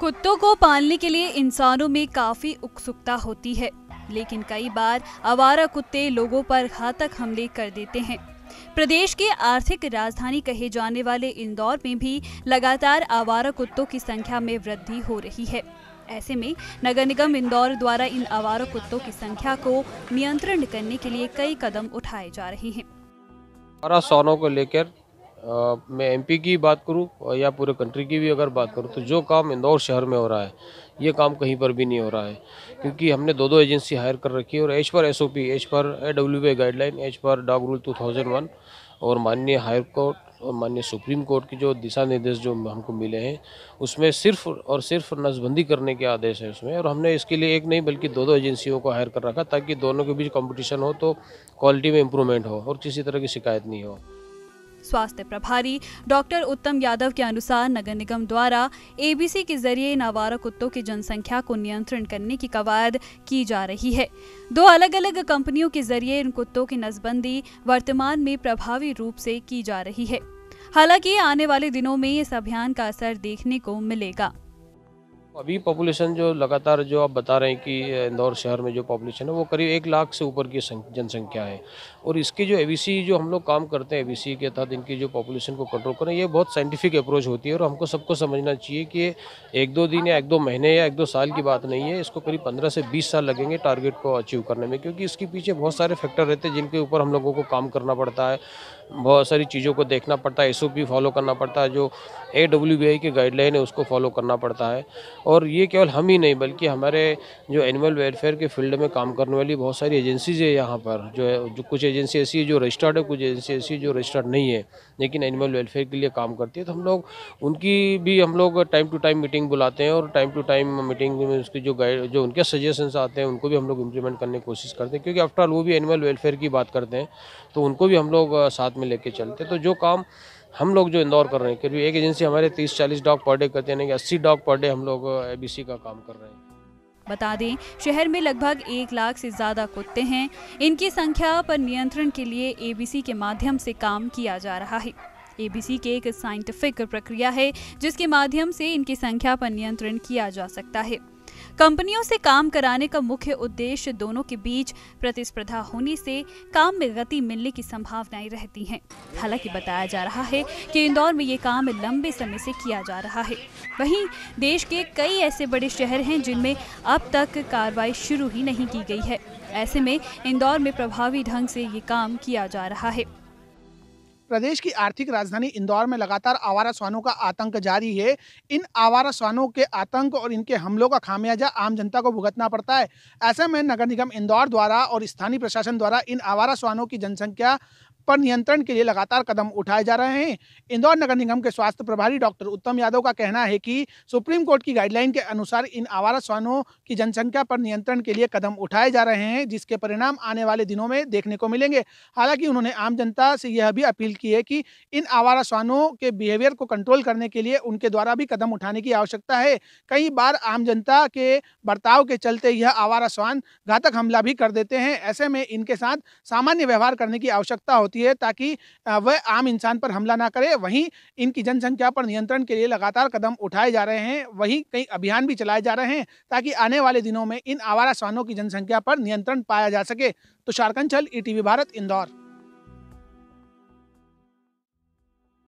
कुत्तों को पालने के लिए इंसानों में काफी उत्सुकता होती है लेकिन कई बार आवारा कुत्ते लोगों पर घातक हमले कर देते हैं प्रदेश के आर्थिक राजधानी कहे जाने वाले इंदौर में भी लगातार आवारा कुत्तों की संख्या में वृद्धि हो रही है ऐसे में नगर निगम इंदौर द्वारा इन आवारा कुत्तों की संख्या को नियंत्रण करने के लिए कई कदम उठाए जा रहे हैं सोनों को लेकर मैं एमपी की बात करूँ या पूरे कंट्री की भी अगर बात करूँ तो जो काम इंदौर शहर में हो रहा है ये काम कहीं पर भी नहीं हो रहा है क्योंकि हमने दो दो एजेंसी हायर कर रखी है और एच पर एस ओ पी एच पर A W A guideline H पर dog rule two thousand one और माननीय हायर कोर्ट और माननीय सुप्रीम कोर्ट के जो दिशा निर्देश जो हमको मिले हैं उसमें सिर्फ और सिर्फ नसबंदी करने के आदेश हैं उसमें और हमने इसके लिए एक नहीं बल्कि दो दो एजेंसियों को हायर कर रखा ताकि दोनों के बीच कंपटीशन हो तो क्वालिटी में इम्प्रूवमेंट हो और किसी तरह की शिकायत नहीं हो स्वास्थ्य प्रभारी डॉक्टर उत्तम यादव के अनुसार नगर निगम द्वारा एबीसी के जरिए नावारा कुत्तों की जनसंख्या को नियंत्रण करने की कवायद की जा रही है दो अलग अलग कंपनियों के जरिए इन कुत्तों की नसबंदी वर्तमान में प्रभावी रूप से की जा रही है हालांकि आने वाले दिनों में इस अभियान का असर देखने को मिलेगा अभी पॉपुलेशन जो लगातार जो आप बता रहे हैं कि इंदौर शहर में जो पॉपुलेशन है वो करीब एक लाख से ऊपर की जनसंख्या है और इसकी जो एबीसी जो हम लोग काम करते हैं एबीसी के तहत इनकी जो पॉपुलेशन को कंट्रोल करें ये बहुत साइंटिफिक अप्रोच होती है और हमको सबको समझना चाहिए कि एक दो दिन या एक दो महीने या एक दो साल की बात नहीं है इसको करीब पंद्रह से बीस साल लगेंगे टारगेट को अचीव करने में क्योंकि इसके पीछे बहुत सारे फैक्टर रहते हैं जिनके ऊपर हम लोगों को काम करना पड़ता है बहुत सारी चीज़ों को देखना पड़ता है एस फॉलो करना पड़ता है जो ए डब्ल्यू बी आई की गाइडलाइन है उसको फॉलो करना पड़ता है और ये केवल हम ही नहीं बल्कि हमारे जो एनिमल वेलफेयर के फील्ड में काम करने वाली बहुत सारी एजेंसीज है यहाँ पर जो है जो कुछ एजेंसी ऐसी है जो रजिस्टर्ड है कुछ एजेंसी ऐसी है जो रजिस्टर्ड नहीं है लेकिन एनिमल वेलफेयर के लिए काम करती है तो हम लोग उनकी भी हम लोग टाइम टू टाइम मीटिंग बुलाते हैं और टाइम टू टाइम मीटिंग में उसकी जो गाइड जो उनके सजेशंस आते हैं उनको भी हम लोग इम्प्लीमेंट करने की कोशिश करते हैं क्योंकि आफ्टरऑल वो भी एनिमल वेलफेयर की बात करते हैं तो उनको भी हम लोग साथ में में लेके चलते तो जो काम हम लोग जो इंदौर कर रहे हैं क्योंकि एक एजेंसी हमारे तीस चालीस डॉग पर डे करते हैं यानी कि अस्सी डॉग पर डे हम लोग एबीसी का काम कर रहे हैं बता दें शहर में लगभग एक लाख से ज़्यादा कुत्ते हैं इनकी संख्या पर नियंत्रण के लिए एबीसी के माध्यम से काम किया जा रहा है एबीसी के एक साइंटिफिक प्रक्रिया है जिसके माध्यम से इनकी संख्या पर नियंत्रण किया जा सकता है कंपनियों से काम कराने का मुख्य उद्देश्य दोनों के बीच प्रतिस्पर्धा होने से काम में गति मिलने की संभावनाएं रहती हैं हालांकि बताया जा रहा है कि इंदौर में ये काम लंबे समय से किया जा रहा है वहीं देश के कई ऐसे बड़े शहर हैं जिनमें अब तक कार्रवाई शुरू ही नहीं की गई है ऐसे में इंदौर में प्रभावी ढंग से ये काम किया जा रहा है प्रदेश की आर्थिक राजधानी इंदौर में लगातार आवारा स्वानों का आतंक जारी है इन आवारा स्वानों के आतंक और इनके हमलों का खामियाजा आम जनता को भुगतना पड़ता है ऐसे में नगर निगम इंदौर द्वारा और स्थानीय प्रशासन द्वारा इन आवारा स्वानों की जनसंख्या पर नियंत्रण के लिए लगातार कदम उठाए जा रहे हैं इंदौर नगर निगम के स्वास्थ्य प्रभारी डॉक्टर उत्तम यादव का कहना है कि सुप्रीम कोर्ट की गाइडलाइन के अनुसार इन आवारा स्वानों की जनसंख्या पर नियंत्रण के लिए कदम उठाए जा रहे हैं जिसके परिणाम आने वाले दिनों में देखने को मिलेंगे हालांकि उन्होंने आम जनता से यह भी अपील की है कि इन आवारा स्वानों के बिहेवियर को कंट्रोल करने के लिए उनके द्वारा भी कदम उठाने की आवश्यकता है कई बार आम जनता के बर्ताव के चलते यह आवारा स्वान घातक हमला भी कर देते हैं ऐसे में इनके साथ सामान्य व्यवहार करने की आवश्यकता होती होती है ताकि वह आम इंसान पर हमला ना करे वहीं इनकी जनसंख्या पर नियंत्रण के लिए लगातार कदम उठाए जा रहे हैं वहीं कई अभियान भी चलाए जा रहे हैं ताकि आने वाले दिनों में इन आवारा श्वानों की जनसंख्या पर नियंत्रण पाया जा सके तुषारकंचल ई ई भारत इंदौर